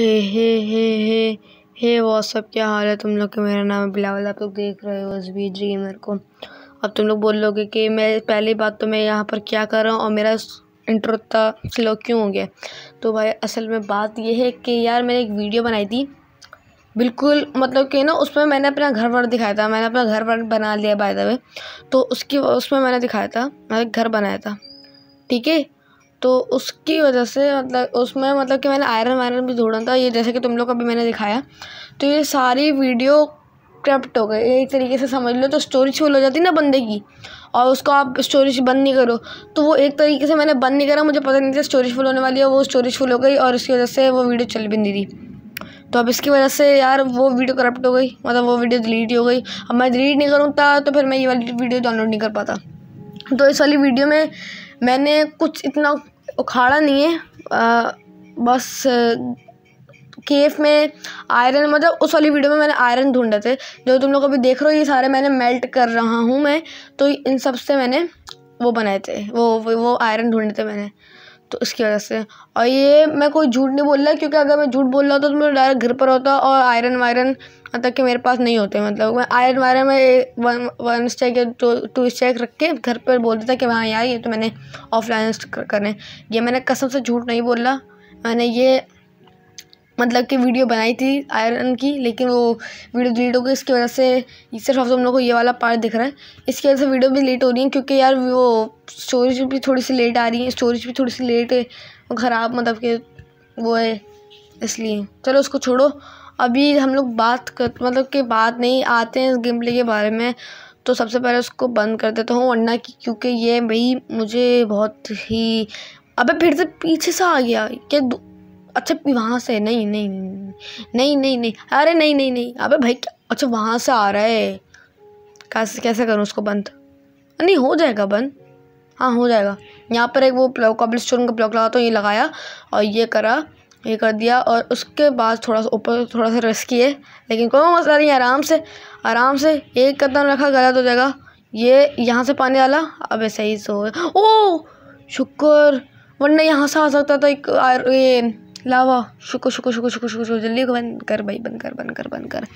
हे हे हे हे हे वो सब क्या हाल है तुम लोग के मेरा नाम है बिलावल आप लोग देख रहे हो इस जी मेरे को अब तुम लोग बोल लोगे कि मैं पहली बात तो मैं यहाँ पर क्या कर रहा हूँ और मेरा इंटर इतना स्लो क्यों हो गया तो भाई असल में बात यह है कि यार मैंने एक वीडियो बनाई थी बिल्कुल मतलब कि ना उसमें मैंने अपना घर वर दिखाया था मैंने अपना घर वर बना लिया बाय द वे तो उसकी उसमें मैंने दिखाया था मैंने मतलब घर बनाया था ठीक है तो उसकी वजह से मतलब उसमें मतलब कि मैंने आयरन वायरन भी जोड़ा था ये जैसे कि तुम लोग अभी मैंने दिखाया तो ये सारी वीडियो क्रप्ट हो गई एक तरीके से समझ लो तो स्टोरेज फुल हो जाती ना बंदे की और उसको आप स्टोरेज बंद नहीं करो तो वो एक तरीके से मैंने बंद नहीं करा मुझे पता नहीं था स्टोरेज फुल होने वाली है वो स्टोरेज फुल हो गई और इसकी वजह से वो वीडियो चल भी नहीं थी तो अब इसकी वजह से यार वो वीडियो करप्ट हो गई मतलब वो वीडियो डिलीट ही हो गई अब मैं डिलीट नहीं करूँगा तो फिर मैं ये वाली वीडियो डाउनलोड नहीं कर पाता तो इस वाली वीडियो में मैंने कुछ इतना उखाड़ा नहीं है आ, बस केफ में आयरन मतलब उस वाली वीडियो में मैंने आयरन ढूंढे थे जो तुम लोग अभी देख रहे हो ये सारे मैंने मेल्ट कर रहा हूँ मैं तो इन सब से मैंने वो बनाए थे वो वो आयरन ढूंढे थे मैंने तो इसकी वजह से और ये मैं कोई झूठ नहीं बोल रहा क्योंकि अगर मैं झूठ बोल रहा होता तो मैं डायरेक्ट घर पर होता और आयरन वायरन तक कि मेरे पास नहीं होते मतलब मैं आयरन वायरन में वन वन स्टेक या टू स्टेक रख के घर पर बोल देता कि हाँ यार ये तो मैंने ऑफलाइन करें ये मैंने कसम से झूठ नहीं बोला मैंने ये मतलब कि वीडियो बनाई थी आयरन की लेकिन वो वीडियो डिलीट हो गई इसकी वजह से सिर्फ हम लोग को ये वाला पार्ट दिख रहा है इसकी वजह से वीडियो भी लेट हो रही है क्योंकि यार वो स्टोरेज भी थोड़ी सी लेट आ रही है स्टोरेज भी थोड़ी सी लेट है ख़राब मतलब कि वो है इसलिए चलो उसको छोड़ो अभी हम लोग बात कर मतलब कि बात नहीं आते हैं इस गेम प्ले के बारे में तो सबसे पहले उसको बंद कर देता हूँ वरना क्योंकि ये भाई मुझे बहुत ही अबे फिर से पीछे से आ गया क्या अच्छा वहाँ से नहीं नहीं नहीं नहीं नहीं अरे नहीं नहीं नहीं अबे भाई क्या अच्छा वहाँ से आ रहा है कैसे कैसे करूँ उसको बंद नहीं हो जाएगा बंद हाँ हो जाएगा यहाँ पर एक वो प्लॉक कबल स्टोन का ब्लॉक लगा तो ये लगाया और ये करा ये कर दिया और उसके बाद थोड़ा सा ऊपर थोड़ा सा रेस्क किए लेकिन कोई मसला नहीं आराम से आराम से एक कदम रखा गलत हो जाएगा ये यहाँ से पानी डाला अब सही से हो गया ओ शुक्र वरना यहाँ से आ सकता था एक ये लावा शुको शुको शुको शुको शुको जल्दी बंद कर भाई बंद कर बंद कर बंद कर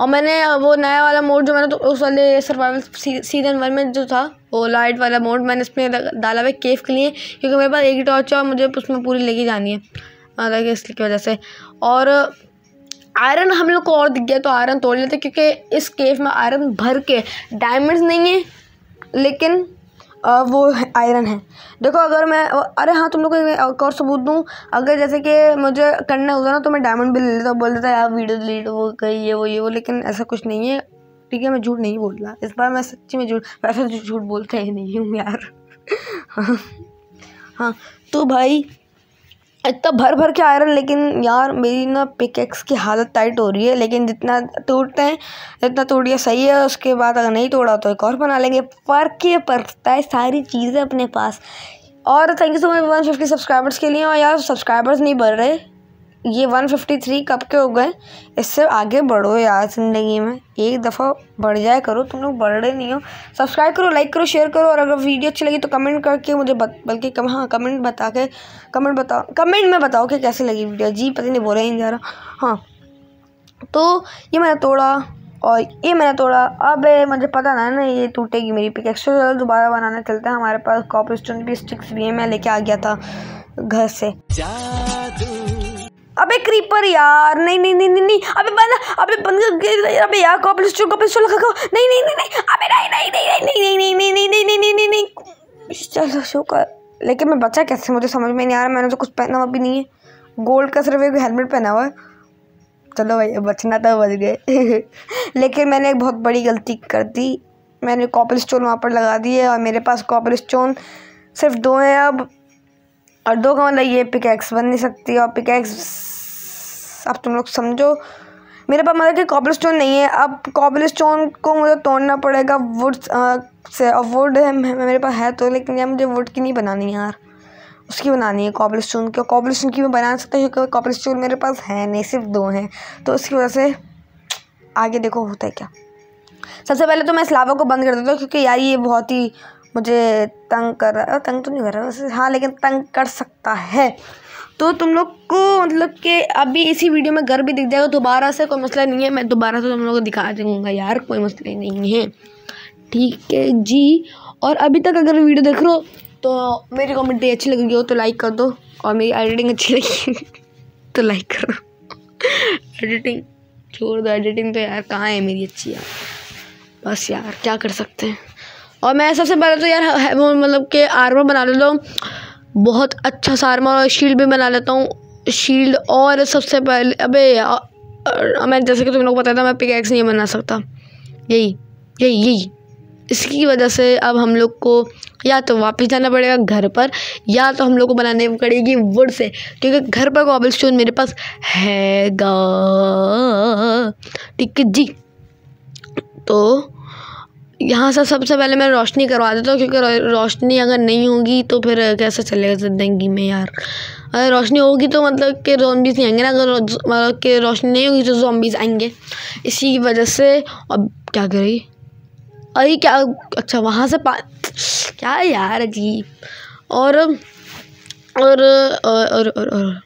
और मैंने वो नया वाला मोड जो मैंने तो उस वाले सर्वाइवल सीजन वन में जो था वो लाइट वाला मोड मैंने इसमें डाला हुआ केफ के लिए क्योंकि मेरे पास एक टॉर्च है और मुझे उसमें पूरी लगी जानी है कि हाँ, इसकी वजह से और आयरन हम लोग को और दिख गया तो आयरन तोड़ लेते क्योंकि इस केफ में आयरन भर के डायमंड्स नहीं है लेकिन आ, वो आयरन है देखो अगर मैं अरे हाँ तुम लोग को एक और सबूत दूँ अगर जैसे कि मुझे करना होता ना तो मैं डायमंड भी ले लेता बोल देता यार वीडियो डिलीट वो कही ये वो ये वो लेकिन ऐसा कुछ नहीं है ठीक है मैं झूठ नहीं बोल रहा इस बार मैं सच्ची में झूठ वैसे झूठ बोलते ही नहीं हूँ यार हाँ।, हाँ तो भाई इतना भर भर के आयरन लेकिन यार मेरी ना पिकेक्स की हालत टाइट हो रही है लेकिन जितना टूटते हैं जितना टूटिए सही है उसके बाद अगर नहीं तोड़ा तो एक और बना लेंगे पर के पड़ता है सारी चीज़ें अपने पास और thank you so much one fifty subscribers के लिए और यार सब्सक्राइबर्स नहीं बढ़ रहे ये वन फिफ्टी थ्री कब के हो गए इससे आगे बढ़ो यार ज़िंदगी में एक दफ़ा बढ़ जाए करो तुम लोग बढ़ रहे नहीं हो सब्सक्राइब करो लाइक करो शेयर करो और अगर वीडियो अच्छी लगी तो कमेंट करके मुझे बत, बल्कि कम हाँ कमेंट बता के कमेंट बताओ कमेंट में बताओ कि कैसे लगी वीडियो जी पता नहीं बोला ही नहीं जा रहा हाँ तो ये मैंने तोड़ा और ये मैंने तोड़ा अब मुझे पता ना ना ये टूटेगी मेरी पिक एक्स्ट्रा दोबारा बनाना चलता है हमारे पास कॉपी स्टोन भी स्टिक्स भी है मैं लेके आ गया था घर से जादू अबे क्रीपर यार नहीं नहीं नहीं नहीं अबे बंद अबे बंद अबे यार कॉपलेस चो कॉपलेस चो लगा नहीं नहीं नहीं नहीं अबे नहीं नहीं नहीं नहीं नहीं नहीं नहीं नहीं नहीं नहीं नहीं नहीं चलो शो कर लेकिन मैं बचा कैसे मुझे समझ में नहीं आ रहा मैंने तो कुछ पहना हुआ भी नहीं है गोल्ड का सिर्फ एक हेलमेट पहना हुआ है चलो भाई बचना तो बच गए लेकिन मैंने एक बहुत बड़ी गलती कर दी मैंने कॉपर स्टोन वहाँ पर लगा दिए और मेरे पास कॉपर स्टोन सिर्फ दो हैं अब और दो का मतलब ये पिकैक्स बन नहीं सकती और पिकैक्स अब तुम लोग समझो मेरे पास मतलब कि कॉबल स्टोन नहीं है अब कॉबल स्टोन को मुझे तोड़ना पड़ेगा वुड से और वुड है मेरे पास है तो लेकिन यार मुझे वुड की नहीं बनानी यार उसकी बनानी है कॉबल स्टोन की कॉबल स्टोन की मैं बना सकता हूँ क्योंकि कॉबल स्टोन मेरे पास है नहीं सिर्फ दो हैं तो उसकी वजह से आगे देखो होता है क्या सबसे पहले तो मैं इस लावा को बंद कर देता हूँ क्योंकि यार ये बहुत ही मुझे तंग कर रहा है तंग तो नहीं कर रहा वैसे हाँ लेकिन तंग कर सकता है तो तुम लोग को मतलब कि अभी इसी वीडियो में घर भी दिख जाएगा दोबारा से कोई मसला नहीं है मैं दोबारा से तुम लोग को दिखा दूँगा यार कोई मसला नहीं है ठीक है जी और अभी तक अगर वीडियो देख रहे हो तो मेरी कॉमेंट्री अच्छी लगी हो तो लाइक कर दो और मेरी एडिटिंग अच्छी लगी तो लाइक करो एडिटिंग छोड़ दो एडिटिंग तो यार कहाँ है मेरी अच्छी यार बस यार क्या कर सकते हैं और मैं सबसे पहले तो यार वो मतलब कि आर्मर बना ले लूँ बहुत अच्छा सा आर्मर और शील्ड भी बना लेता हूँ शील्ड और सबसे पहले अबे मैं जैसे कि तुम लोग बताया था मैं पिकैक्स नहीं बना सकता यही यही यही इसकी वजह से अब हम लोग को या तो वापस जाना पड़ेगा घर पर या तो हम लोग को बनाने पड़ेगी वुड से क्योंकि घर पर कॉबल स्टोन मेरे पास हैगा ठीक है जी तो यहाँ से सबसे पहले मैं रोशनी करवा देता हूँ क्योंकि रोशनी अगर नहीं होगी तो फिर कैसे चलेगा ज़िंदगी में यार अगर रोशनी होगी तो मतलब कि जोम्बीज नहीं आएंगे ना अगर मतलब कि रोशनी नहीं होगी तो जोम्बीज आएंगे इसी की वजह से अब क्या करेगी अरे क्या अच्छा वहाँ से पा क्या यार अजीब और और और और और, और, और, और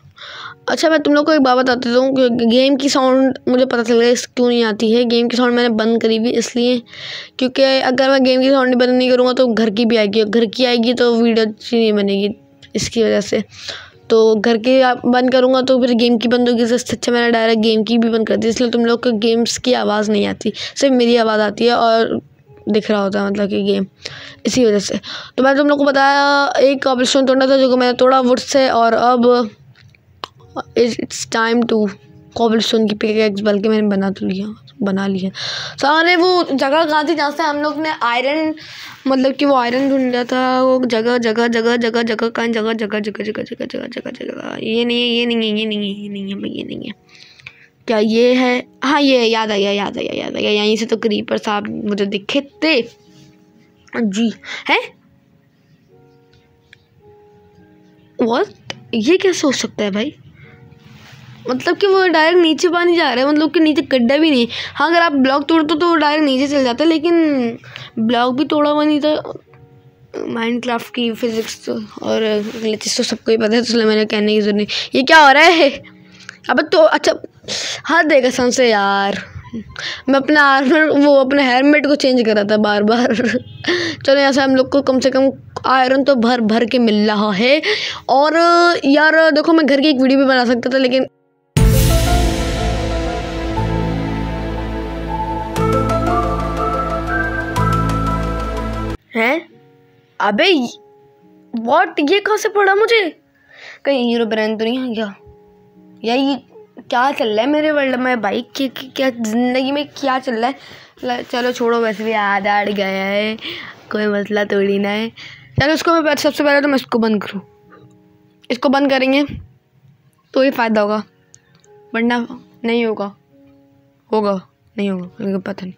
अच्छा मैं तुम लोग को एक बात बता देता हूँ गेम की साउंड मुझे पता चल गया क्यों नहीं आती है गेम की साउंड मैंने बंद करी हुई इसलिए क्योंकि अगर मैं गेम की साउंड बंद नहीं करूँगा तो घर की भी आएगी घर की आएगी तो वीडियो अच्छी नहीं बनेगी इसकी वजह से तो घर के बंद करूँगा तो फिर गेम की बंद होगी जिससे अच्छा मैंने डायरेक्ट गेम की भी बंद कर दी इसलिए तुम लोग को गेम्स की आवाज़ नहीं आती सिर्फ मेरी आवाज़ आती है और दिख रहा होता है मतलब कि गेम इसी वजह से तो मैंने तुम लोग को बताया एक ऑपरेशन तोड़ना था जो कि मैंने तोड़ा वुड से और अब it's time to cobblestone की पिकेक्स बल्कि मैंने बना तो लिया बना लिया सारे वो जगह कहाँ थी जहाँ से हम लोग ने आयरन मतलब कि वो आयरन ढूंढ लिया था वो जगह जगह जगह जगह जगह कहाँ जगह जगह जगह जगह जगह जगह जगह जगह ये नहीं है ये नहीं है ये नहीं है ये नहीं है भाई ये नहीं है क्या ये है हाँ ये याद आ गया याद आ गया याद आ गया यहीं से तो क्रीपर साहब मुझे दिखे थे जी है वॉट ये कैसे हो सकता है भाई मतलब कि वो डायरेक्ट नीचे पानी जा रहा है मतलब कि नीचे गड्ढा भी नहीं हाँ अगर आप ब्लॉक तोड़ते तो वो डायरेक्ट नीचे चल जाता है लेकिन ब्लॉक भी तोड़ा हुआ नहीं था माइंड क्राफ्ट की फिजिक्स तो और ग्लिचेस तो सबको ही पता है तो इसलिए मैंने कहने की जरूरत नहीं ये क्या हो रहा है अब तो अच्छा हाथ देगा सबसे यार मैं अपना आर्मर वो अपने हेलमेट को चेंज कर रहा था बार बार चलो यहाँ से हम लोग को कम से कम आयरन तो भर भर के मिल रहा है और यार देखो मैं घर की एक वीडियो भी बना सकता था लेकिन हैं अबे वॉट ये कहाँ से पड़ा मुझे कहीं हीरो ब्रांड तो नहीं है क्या ये क्या चल रहा है मेरे वर्ल्ड में भाई क्या क्या ज़िंदगी में क्या चल रहा है चलो छोड़ो वैसे भी आद आड़ गया है कोई मसला थोड़ी ना है चलो इसको मैं सबसे पहले तो मैं इसको बंद करूँ इसको बंद करेंगे तो ही फ़ायदा होगा वरना नहीं होगा होगा नहीं होगा पता नहीं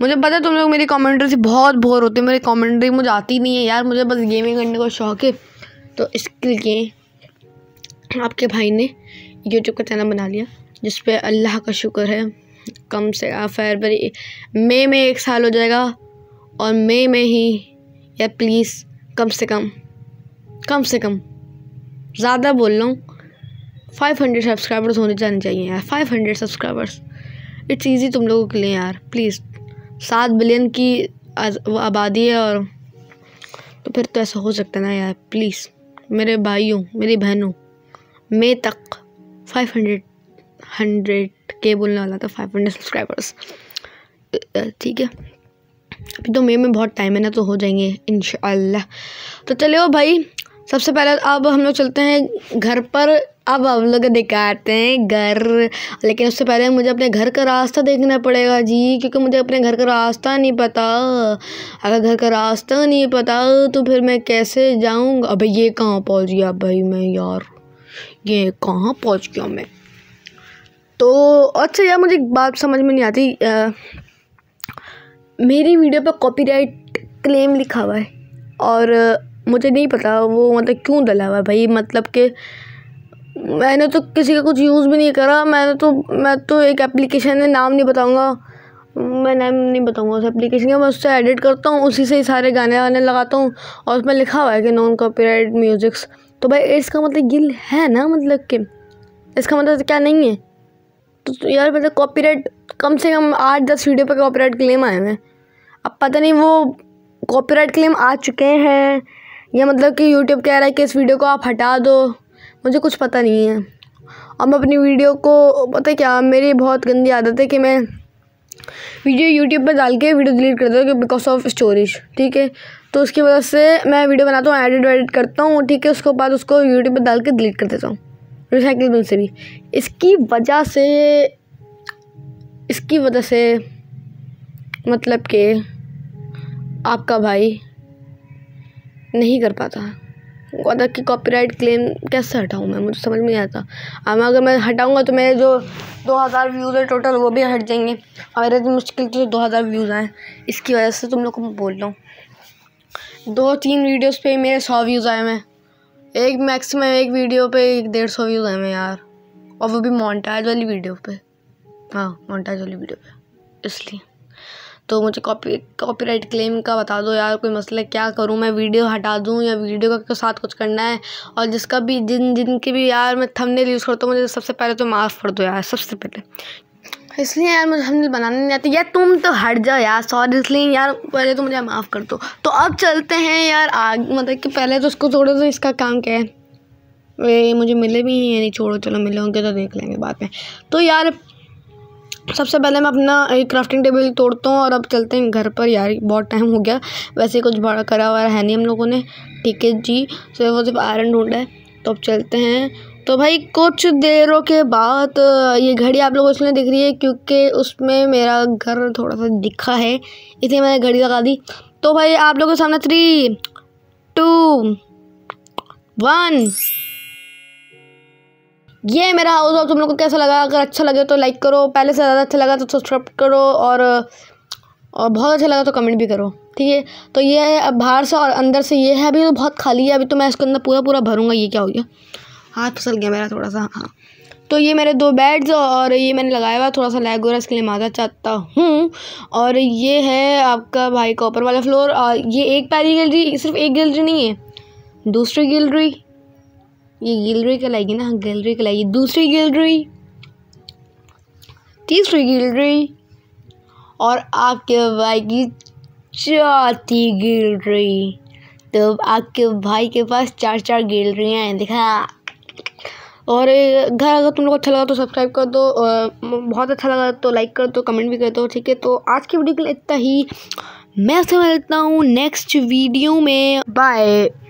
मुझे पता है तुम लोग मेरी कमेंट्री से बहुत बोर होते हैं मेरी कमेंट्री मुझे आती नहीं है यार मुझे बस गेमिंग करने का शौक है तो इसके लिए आपके भाई ने यूट्यूब का चैनल बना लिया जिस पर अल्लाह का शुक्र है कम से फरवरी मई में एक साल हो जाएगा और मई में ही यार प्लीज़ कम से कम कम से कम ज़्यादा बोल रहा हूँ फाइव हंड्रेड सब्सक्राइबर्स होने जाने चाहिए यार five hundred subscribers it's easy तुम लोगों के लिए यार प्लीज़ सात बिलियन की आबादी है और तो फिर तो ऐसा हो सकता ना यार प्लीज़ मेरे भाइयों मेरी बहनों मे तक फाइव हंड्रेड हंड्रेड के बोलने वाला था फाइव हंड्रेड सब्सक्राइबर्स ठीक है अभी तो मे में बहुत टाइम है ना तो हो जाएंगे इन तो चले भाई सबसे पहले अब हम लोग चलते हैं घर पर अब हम लोग दिखाते हैं घर लेकिन उससे पहले मुझे अपने घर का रास्ता देखना पड़ेगा जी क्योंकि मुझे अपने घर का रास्ता नहीं पता अगर घर का रास्ता नहीं पता तो फिर मैं कैसे जाऊँगा अबे ये कहाँ पहुँच गया भाई मैं यार ये कहाँ पहुँच गया मैं तो अच्छा यार मुझे एक बात समझ में नहीं आती आ, मेरी वीडियो पर कॉपीराइट क्लेम लिखा हुआ है और मुझे नहीं पता वो मतलब क्यों डला हुआ है भाई मतलब कि मैंने तो किसी का कुछ यूज़ भी नहीं करा मैंने तो मैं तो एक एप्लीकेशन है नाम नहीं बताऊँगा मैं नाम नहीं बताऊँगा उस एप्लीकेशन का मैं उससे एडिट करता हूँ उसी से ही सारे गाने वाने लगाता हूँ और उसमें लिखा हुआ है कि नॉन कॉपी म्यूज़िक्स तो भाई इसका मतलब गिल है ना मतलब कि इसका मतलब क्या नहीं है तो, तो यार मतलब कॉपीराइट कम से कम आठ दस वीडियो पर कॉपीराइट क्लेम आए हैं अब पता नहीं वो कॉपीराइट क्लेम आ चुके हैं या मतलब कि यूट्यूब कह रहा है कि इस वीडियो को आप हटा दो मुझे कुछ पता नहीं है और मैं अपनी वीडियो को पता है क्या मेरी बहुत गंदी आदत है कि मैं वीडियो यूट्यूब पर डाल के वीडियो डिलीट कर देता हूँ बिकॉज ऑफ स्टोरेज ठीक है तो उसकी वजह से मैं वीडियो बनाता हूँ एडिट वेडिट करता हूँ ठीक है उसके बाद उसको यूट्यूब पर डाल के डिलीट कर देता हूँ रिसाइकिल बिन से भी इसकी वजह से इसकी वजह से मतलब कि आपका भाई नहीं कर पाता कोदा की कॉपीराइट क्लेम कैसे हटाऊँ मैं मुझे समझ में नहीं आता अब अगर मैं हटाऊँगा तो मेरे जो दो हज़ार व्यूज़ है टोटल वो भी हट जाएंगे और इतनी मुश्किल से तो दो हज़ार व्यूज़ आए इसकी वजह से तुम लोग को मैं बोल रहा हूँ दो तीन वीडियोज़ पर मेरे सौ व्यूज़ आए मैं एक मैक्सिमम एक वीडियो पे एक डेढ़ सौ व्यूज़ आए मैं यार और वो भी मोन्टाज वाली वीडियो पर हाँ मोन्टाज वाली वीडियो पर इसलिए तो मुझे कॉपी कॉपीराइट क्लेम का बता दो यार कोई मसला क्या करूँ मैं वीडियो हटा दूँ या वीडियो का साथ कुछ करना है और जिसका भी जिन जिनकी भी यार मैं थमने यूज़ करता हूँ मुझे सबसे पहले तो माफ़ कर दो यार सबसे पहले इसलिए यार मुझे हमने बनाने नहीं आती यार तुम तो हट जाओ यार सॉरी इसलिए यार पहले तो मुझे माफ़ कर दो तो अब चलते हैं यार आग मतलब कि पहले तो उसको छोड़ो तो इसका काम क्या है वे मुझे मिले भी हैं नहीं छोड़ो चलो मिले होंगे तो देख लेंगे बाद में तो यार सबसे पहले मैं अपना एक क्राफ्टिंग टेबल तोड़ता हूँ और अब चलते हैं घर पर यार बहुत टाइम हो गया वैसे कुछ बड़ा करा हुआ है नहीं हम लोगों ने ठीक है जी सिर्फ तो वो सिर्फ आयरन ढूंढा है तो अब चलते हैं तो भाई कुछ देरों के बाद ये घड़ी आप लोगों इसलिए दिख रही है क्योंकि उसमें मेरा घर थोड़ा सा दिखा है इसलिए मैंने घड़ी लगा दी तो भाई आप लोगों के सामने थ्री टू वन ये है मेरा हाउस और तुम लोग को कैसा लगा अगर अच्छा लगे तो लाइक करो पहले से ज़्यादा अच्छा लगा तो सब्सक्राइब करो और और बहुत अच्छा लगा तो कमेंट भी करो ठीक है तो ये है अब बाहर से और अंदर से ये है अभी तो बहुत खाली है अभी तो मैं इसके अंदर पूरा पूरा भरूंगा ये क्या हो गया हाथ फसल गया मेरा थोड़ा सा हाँ तो ये मेरे दो बेड्स और ये मैंने लगाया हुआ थोड़ा सा लैग हो रहा है इसके लिए माता चाहता हूँ और ये है आपका भाई का ऊपर वाला फ्लोर और ये एक पैरी गैलरी सिर्फ एक गैलरी नहीं है दूसरी गैलरी ये गिलरी कहलाएगी ना हाँ, गिलरी कहलाएगी दूसरी गिलरी तीसरी गिलरी और आपके भाई की चौथी गिलरी तो आपके भाई के पास चार चार गिलरियाँ हैं देखा और घर अगर तुम लोग अच्छा लगा तो सब्सक्राइब कर दो बहुत अच्छा लगा तो लाइक कर दो कमेंट भी कर दो ठीक है तो आज की वीडियो के लिए इतना ही मैं से मिलता हूँ नेक्स्ट वीडियो में बाय